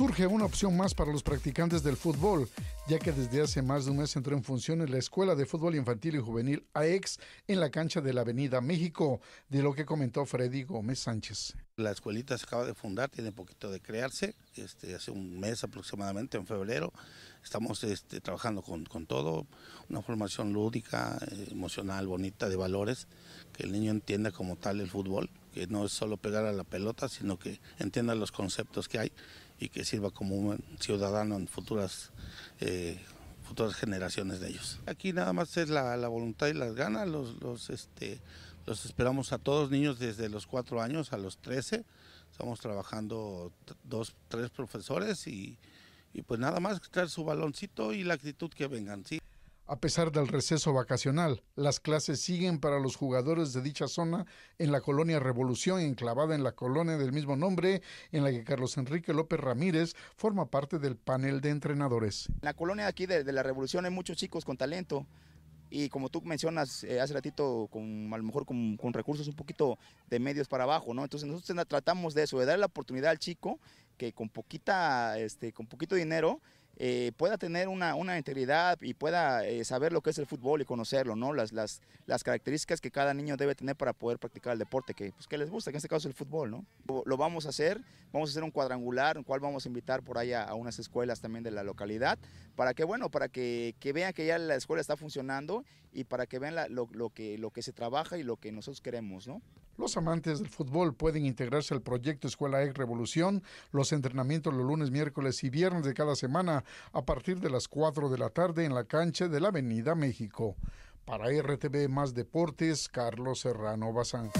surge una opción más para los practicantes del fútbol, ya que desde hace más de un mes entró en funciones la Escuela de Fútbol Infantil y Juvenil AEX en la cancha de la Avenida México, de lo que comentó Freddy Gómez Sánchez. La escuelita se acaba de fundar, tiene poquito de crearse, este, hace un mes aproximadamente, en febrero. Estamos este, trabajando con, todo, una formación lúdica, eh, emocional, bonita, de valores, que el niño entienda como tal el fútbol que no es solo pegar a la pelota, sino que entienda los conceptos que hay y que sirva como un ciudadano en futuras, eh, futuras generaciones de ellos. Aquí nada más es la, voluntad y las ganas, los, los, este, los esperamos a todos niños desde los 4 años a los 13, estamos trabajando dos, tres profesores y, pues nada más traer su baloncito y la actitud que vengan. ¿sí? A pesar del receso vacacional, las clases siguen para los jugadores de dicha zona en la colonia Revolución, enclavada en la colonia del mismo nombre, en la que Carlos Enrique López Ramírez forma parte del panel de entrenadores. En la colonia aquí de, la Revolución hay muchos chicos con talento, y como tú mencionas eh, hace ratito, con, a lo mejor con, recursos un poquito de medios para abajo, ¿no? Entonces nosotros tratamos de eso, de dar la oportunidad al chico que con poquita, este, con poquito dinero eh, pueda tener una, integridad y pueda eh, saber lo que es el fútbol y conocerlo, ¿no? Las, las, características que cada niño debe tener para poder practicar el deporte que, pues, que les gusta, que en este caso es el fútbol, ¿no? Lo, vamos a hacer, vamos a hacer un cuadrangular, en cual vamos a invitar por allá a, unas escuelas también de la localidad, para que, bueno, para que, que vean que ya la escuela está funcionando y para que vean lo, que, lo que se trabaja y lo que nosotros queremos, ¿no? Los amantes del fútbol pueden integrarse al proyecto Escuela Ex Revolución. Los entrenamientos los lunes, miércoles y viernes de cada semana a partir de las 4 de la tarde en la cancha de la Avenida México. Para RTV Más Deportes, Carlos Serrano Bazán.